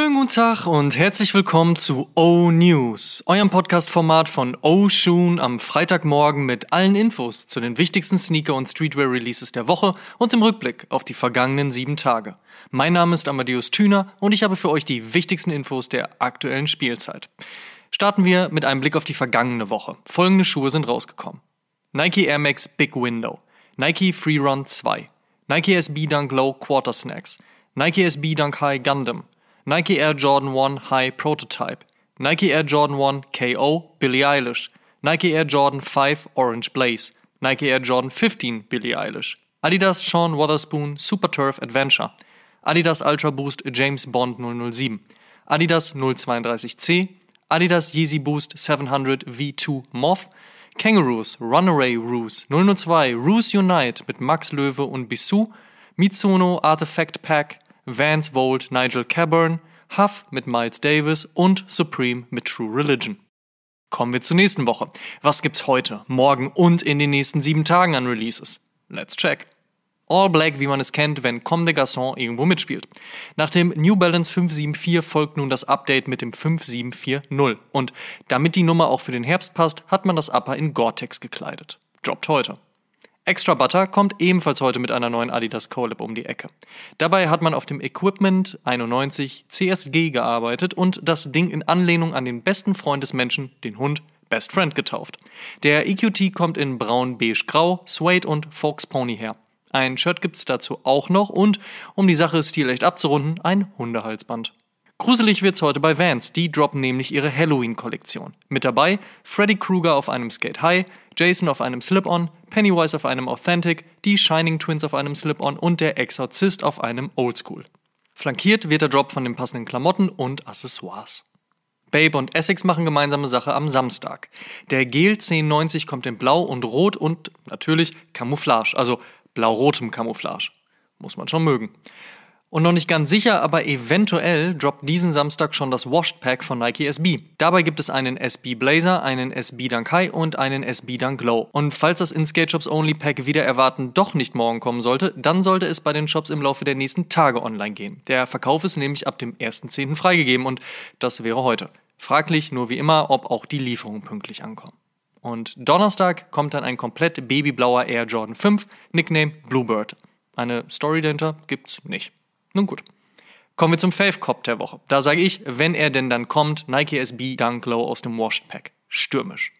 Schönen guten Tag und herzlich willkommen zu O News, eurem Podcast-Format von O Shoon am Freitagmorgen mit allen Infos zu den wichtigsten Sneaker- und Streetwear-Releases der Woche und im Rückblick auf die vergangenen sieben Tage. Mein Name ist Amadeus Thüner und ich habe für euch die wichtigsten Infos der aktuellen Spielzeit. Starten wir mit einem Blick auf die vergangene Woche. Folgende Schuhe sind rausgekommen: Nike Air Max Big Window, Nike Freerun 2, Nike SB Dunk Low Quarter Snacks, Nike SB Dunk High Gundam. Nike Air Jordan 1 High Prototype, Nike Air Jordan 1 KO Billie Eilish, Nike Air Jordan 5 Orange Blaze, Nike Air Jordan 15 Billie Eilish, Adidas Sean Wotherspoon Super Turf Adventure, Adidas Ultra Boost James Bond 007, Adidas 032C, Adidas Yeezy Boost 700 V2 Moth, Kangaroos, Runaway Roos, 002, Roos Unite mit Max Löwe und Bissou, Mitsuno Artifact Pack, Vance Volt Nigel Caburn, Huff mit Miles Davis und Supreme mit True Religion. Kommen wir zur nächsten Woche. Was gibt's heute, morgen und in den nächsten sieben Tagen an Releases? Let's check. All Black, wie man es kennt, wenn Comme des Garçons irgendwo mitspielt. Nach dem New Balance 574 folgt nun das Update mit dem 5740. Und damit die Nummer auch für den Herbst passt, hat man das Upper in Gore-Tex gekleidet. Droppt heute. Extra Butter kommt ebenfalls heute mit einer neuen Adidas Colab um die Ecke. Dabei hat man auf dem Equipment 91 CSG gearbeitet und das Ding in Anlehnung an den besten Freund des Menschen, den Hund, Best Friend getauft. Der EQT kommt in braun, beige, grau, Suede und Fox Pony her. Ein Shirt gibt's dazu auch noch und, um die Sache stilecht abzurunden, ein Hundehalsband. Gruselig wird's heute bei Vans, die droppen nämlich ihre Halloween-Kollektion. Mit dabei Freddy Krueger auf einem Skate High, Jason auf einem Slip-On, Pennywise auf einem Authentic, die Shining Twins auf einem Slip-On und der Exorzist auf einem Oldschool. Flankiert wird der Drop von den passenden Klamotten und Accessoires. Babe und Essex machen gemeinsame Sache am Samstag. Der Gel 1090 kommt in Blau und Rot und natürlich Camouflage, also blau-rotem Camouflage. Muss man schon mögen. Und noch nicht ganz sicher, aber eventuell droppt diesen Samstag schon das Washed Pack von Nike SB. Dabei gibt es einen SB Blazer, einen SB Dunk High und einen SB Dunk Low. Und falls das InSkate Shops Only Pack wieder erwarten doch nicht morgen kommen sollte, dann sollte es bei den Shops im Laufe der nächsten Tage online gehen. Der Verkauf ist nämlich ab dem 1.10. freigegeben und das wäre heute. Fraglich nur wie immer, ob auch die Lieferungen pünktlich ankommen. Und Donnerstag kommt dann ein komplett babyblauer Air Jordan 5, Nickname Bluebird. Eine Story dahinter gibt's nicht. Nun gut. Kommen wir zum Fave-Cop der Woche. Da sage ich, wenn er denn dann kommt, Nike SB Dunk Low aus dem Washed Pack. Stürmisch.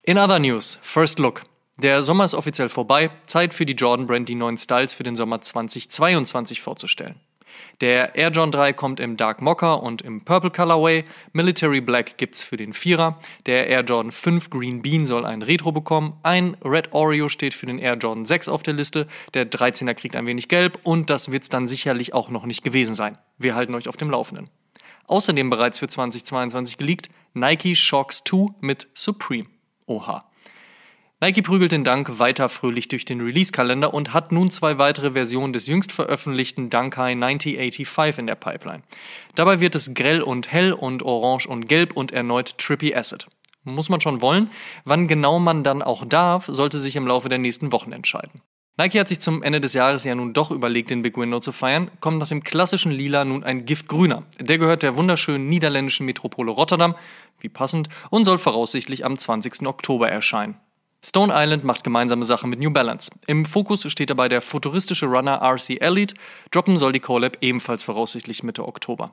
In other news, First Look. Der Sommer ist offiziell vorbei. Zeit für die Jordan Brand die neuen Styles für den Sommer 2022 vorzustellen. Der Air John 3 kommt im Dark Mocha und im Purple Colorway, Military Black gibt's für den Vierer, der Air Jordan 5 Green Bean soll ein Retro bekommen, ein Red Oreo steht für den Air Jordan 6 auf der Liste, der 13er kriegt ein wenig Gelb und das wird's dann sicherlich auch noch nicht gewesen sein. Wir halten euch auf dem Laufenden. Außerdem bereits für 2022 geleakt Nike Shocks 2 mit Supreme. Oha. Nike prügelt den Dank weiter fröhlich durch den Release-Kalender und hat nun zwei weitere Versionen des jüngst veröffentlichten Dunk High 9085 in der Pipeline. Dabei wird es grell und hell und orange und gelb und erneut trippy acid. Muss man schon wollen. Wann genau man dann auch darf, sollte sich im Laufe der nächsten Wochen entscheiden. Nike hat sich zum Ende des Jahres ja nun doch überlegt, den Big Window zu feiern, kommt nach dem klassischen Lila nun ein Giftgrüner. Der gehört der wunderschönen niederländischen Metropole Rotterdam, wie passend, und soll voraussichtlich am 20. Oktober erscheinen. Stone Island macht gemeinsame Sachen mit New Balance. Im Fokus steht dabei der futuristische Runner RC Elite. Droppen soll die Collab ebenfalls voraussichtlich Mitte Oktober.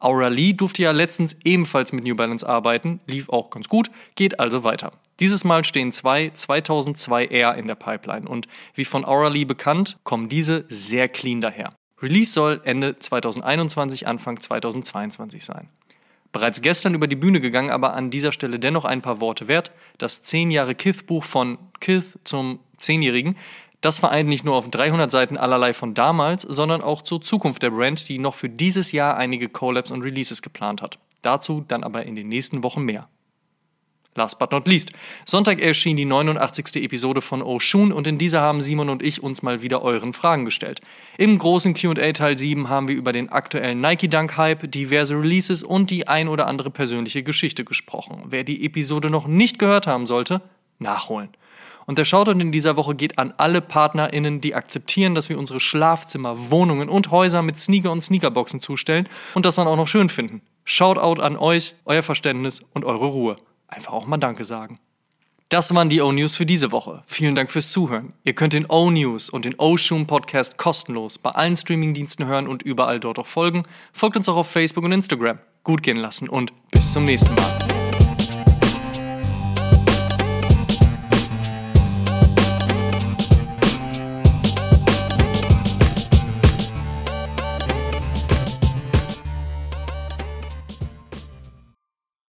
Aura Lee durfte ja letztens ebenfalls mit New Balance arbeiten, lief auch ganz gut, geht also weiter. Dieses Mal stehen zwei 2002R in der Pipeline und wie von Aura Lee bekannt, kommen diese sehr clean daher. Release soll Ende 2021, Anfang 2022 sein. Bereits gestern über die Bühne gegangen, aber an dieser Stelle dennoch ein paar Worte wert. Das 10 Jahre Kith-Buch von Kith zum 10-Jährigen, das vereint nicht nur auf 300 Seiten allerlei von damals, sondern auch zur Zukunft der Brand, die noch für dieses Jahr einige Collabs und Releases geplant hat. Dazu dann aber in den nächsten Wochen mehr. Last but not least. Sonntag erschien die 89. Episode von Oshun und in dieser haben Simon und ich uns mal wieder euren Fragen gestellt. Im großen QA Teil 7 haben wir über den aktuellen Nike-Dunk-Hype, diverse Releases und die ein oder andere persönliche Geschichte gesprochen. Wer die Episode noch nicht gehört haben sollte, nachholen. Und der Shoutout in dieser Woche geht an alle PartnerInnen, die akzeptieren, dass wir unsere Schlafzimmer, Wohnungen und Häuser mit Sneaker und Sneakerboxen zustellen und das dann auch noch schön finden. Shoutout an euch, euer Verständnis und eure Ruhe einfach auch mal Danke sagen. Das waren die O-News für diese Woche. Vielen Dank fürs Zuhören. Ihr könnt den O-News und den O-Shoom Podcast kostenlos bei allen Streamingdiensten hören und überall dort auch folgen. Folgt uns auch auf Facebook und Instagram. Gut gehen lassen und bis zum nächsten Mal.